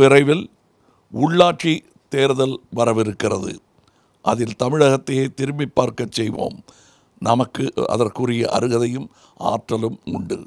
விரைவில் உள்ளாட்சி தேர்தல் வரவிருக்கிறது அதில் தமிழகத்தையே திரும்பி பார்க்கச் செய்வோம் நமக்கு அதற்குரிய அருகதையும் ஆற்றலும் உண்டு